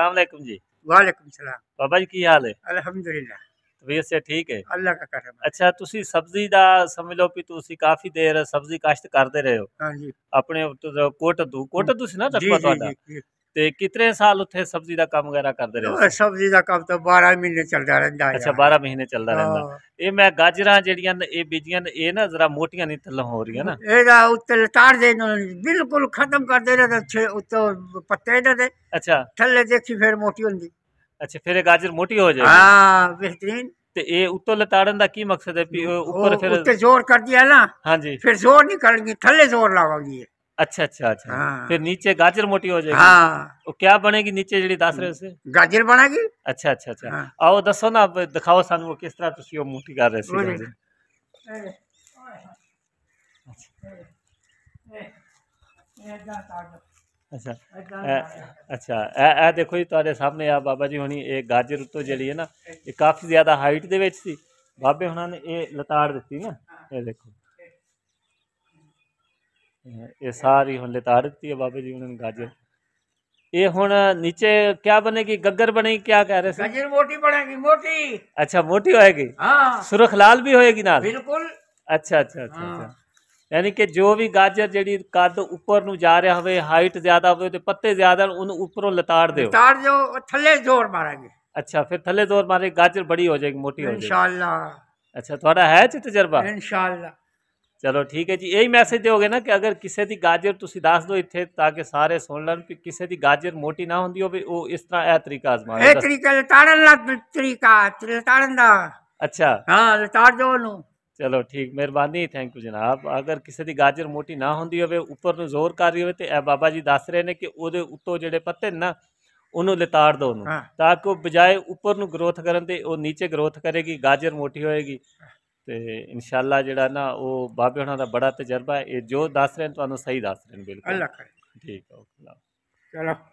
अलैक्म ਜੀ ਵਾਲੇਕਮ ਸਲਾਮ ਬਾਬਾ ਜੀ ਕੀ ਹਾਲ ਹੈ ਅਲਹਮਦੁਲਿਲਾ ਤਬੀਅਤ ਸੇ ਠੀਕ ਹੈ ਅੱਲਾਹ ਦਾ ਕਰਮ ਅੱਛਾ ਤੁਸੀਂ ਸਬਜ਼ੀ ਦਾ ਸਮਝ ਲਓ ਕਿ ਤੁਸੀਂ ਕਾਫੀ ਦੇਰ ਸਬਜ਼ੀ ਕਾਸ਼ਤ ਕਰਦੇ ਰਹੇ ਹੋ ਹਾਂਜੀ ਆਪਣੇ ਕੋਟ ਦੂ ਕੋਟ ਤੁਸੀਂ ਨਾ ਤੱਕ ਤੁਹਾਡਾ ਜੀ, ਜੀ। ਤੇ ਕਿਤਨੇ ਸਾਲ ਉੱਥੇ ਸਬਜ਼ੀ ਦਾ ਕੰਮ ਵਗੈਰਾ ਕਰਦੇ ਰਹੇ ਸਬਜ਼ੀ ਦਾ ਕੰਮ ਤਾਂ 12 ਮਹੀਨੇ ਚੱਲਦਾ ਰਹਿੰਦਾ ਹੈ ਅੱਛਾ 12 ਮਹੀਨੇ ਚੱਲਦਾ ਰਹਿੰਦਾ ਇਹ ਮੈਂ ਗਾਜਰਾਂ ਜਿਹੜੀਆਂ ਨੇ ਇਹ ਬੀਜੀਆਂ ਨੇ ਇਹ ਨਾ ਜ਼ਰਾ ਮੋਟੀਆਂ ਨਹੀਂ ਥੱਲੋਂ ਹੋ ਰਹੀਆਂ ਨਾ ਇਹਦਾ ਉੱਤੇ ਲਟਾੜ ਦੇ ਨੂੰ ਬਿਲਕੁਲ ਖਤਮ ਕਰ ਦੇ ਨਾ ਤੇ ਉੱਤੋਂ ਪੱਤੇ ਦੇ ਦੇ ਅੱਛਾ ਥੱਲੇ ਦੇਖੀ ਫਿਰ ਮੋਟੀ ਹੁੰਦੀ ਅੱਛਾ ਫਿਰ ਇਹ ਗਾਜਰ ਮੋਟੀ ਹੋ ਜਾਏਗੀ ਹਾਂ ਬਿਹਤਰੀਨ ਤੇ ਇਹ ਉੱਤੋਂ ਲਤਾੜਨ ਦਾ ਕੀ ਮਕਸਦ ਹੈ ਵੀ ਉੱਪਰ ਫਿਰ ਉੱਤੇ ਜ਼ੋਰ ਕਰਦੀ ਹੈ ਨਾ ਹਾਂਜੀ ਫਿਰ ਜ਼ੋਰ ਨਹੀਂ ਕਰਨਗੀ ਥੱਲੇ ਜ਼ੋਰ ਲਾਵਾਂਗੀ अच्छा अच्छा अच्छा हाँ। फिर नीचे गाजर मोटी हो जाएगी हाँ तो क्या बनेगी नीचे जड़ी दस रहे उसे गाजर बनेगी अच्छा अच्छा अच्छा हाँ। आओ दसो ना दिखाओ सन वो किस तरह तुसी मोटी कर रहे सी अच्छा अच्छा ए देखो जी ਤੁਹਾਡੇ ਸਾਹਮਣੇ ਆ ਬਾਬਾ ਜੀ ਹੁਣੀ ਇਹ ਗਾਜਰ ਉੱਤੋਂ ਜਿਹੜੀ ਹੈ ਨਾ ਇਹ ਕਾਫੀ ਜ਼ਿਆਦਾ ਹਾਈਟ ਦੇ ਵਿੱਚ ਸੀ ਬਾਬੇ ਹੁਣਾਂ ਨੇ ਇਹ ਲਤਾੜ ਦਿੱਤੀ ਨਾ ਇਹ ये सारी हूँ लताड़ती है बाबा जी उन्होंने गाजर ये हूँ नीचे क्या बनेगी गग्गर बनेगी क्या कह रहे गाजर मोटी बनेगी मोटी अच्छा मोटी होएगी सुरख लाल भी होएगी ना बिल्कुल अच्छा अच्छा अच्छा अच्छा यानी कि जो भी गाजर जी कद ऊपर ਨੂੰ ਜਾ ਰਿਹਾ ਹੋਵੇ ਹਾਈਟ ਜ਼ਿਆਦਾ ਹੋਵੇ ਤੇ ਪੱਤੇ ਜ਼ਿਆਦਾ ਉਹਨੂੰ ਉੱਪਰੋਂ ਲਤਾੜ ਦਿਓ ਲਤਾੜ ਦਿਓ ਥੱਲੇ ਜ਼ੋਰ ਮਾਰਾਂਗੇ ਅੱਛਾ ਫਿਰ ਥੱਲੇ ਜ਼ੋਰ ਮਾਰੇ ਗਾਜਰ ਬੜੀ ਹੋ ਜਾਏਗੀ ਮੋਟੀ ਹੋ ਜਾਏਗੀ ਇਨਸ਼ਾਅੱਲਾ ਚਲੋ ਠੀਕ ਹੈ ਜੀ ਹੀ ਮੈਸੇਜ ਦਿਓਗੇ ਨਾ ਕਿ ਅਗਰ ਕਿਸੇ ਦੀ ਗਾਜਰ ਤੁਸੀਂ ਦੱਸ ਦਿਓ ਇੱਥੇ ਤਾਂ ਕਿ ਸਾਰੇ ਸੁਣ ਲੈਣ ਕਿ ਕਿਸੇ ਦੀ ਗਾਜਰ ਮੋਟੀ ਨਾ ਹੁੰਦੀ ਹੋਵੇ ਉਹ ਇਸ ਤਰ੍ਹਾਂ ਇਹ ਤਰੀਕਾ ਅਜ਼ਮਾਵੇ ਇਹ ਤਰੀਕਾ ਲਟਾੜਨ ਦਾ ਤਰੀਕਾ ਲਟਾੜਨ ਦਾ ਅੱਛਾ ਹਾਂ ਲਟਾੜ ਦਿਓ ਉਹਨੂੰ ਚਲੋ ਠੀਕ ਮਿਹਰਬਾਨੀ ਥੈਂਕ ਯੂ ਜਨਾਬ ਅਗਰ ਕਿਸੇ ਦੀ ਗਾਜਰ ਮੋਟੀ ਨਾ ਹੁੰਦੀ ਹੋਵੇ ਉੱਪਰ ਨੂੰ ਜ਼ੋਰ ਕਰ ਰਹੀ ਹੋਵੇ ਤੇ ਇਹ ਬਾਬਾ ਜੀ ਦੱਸ ਰਹੇ ਨੇ ਕਿ ਉਹਦੇ ਉੱਤੋਂ ਜਿਹੜੇ ਪੱਤੇ ਨਾ ਉਹਨੂੰ ਲਟਾੜ ਦੋ ਉਹਨੂੰ ਤਾਂ ਕਿ ਉਹ ਬਜਾਏ ਉੱਪਰ ਨੂੰ ਗਰੋਥ ਕਰਨ ਤੇ ਉਹ ਨੀਚੇ ਗਰੋਥ ਕਰੇਗੀ ਗਾਜਰ ਮੋਟੀ ਹੋਏਗੀ ਤੇ ਇਨਸ਼ਾਅੱਲਾ ਜਿਹੜਾ ਨਾ ਉਹ ਬਾਬੇ ਹੁਣਾਂ ਦਾ ਬੜਾ ਤਜਰਬਾ ਹੈ ਇਹ ਜੋ ਦੱਸ ਰਹੇ ਤੁਹਾਨੂੰ ਸਹੀ ਦੱਸ ਰਹੇ ਬਿਲਕੁਲ ਅੱਲਾ ਕਰੇ ਠੀਕ ਹੈ ਚਲੋ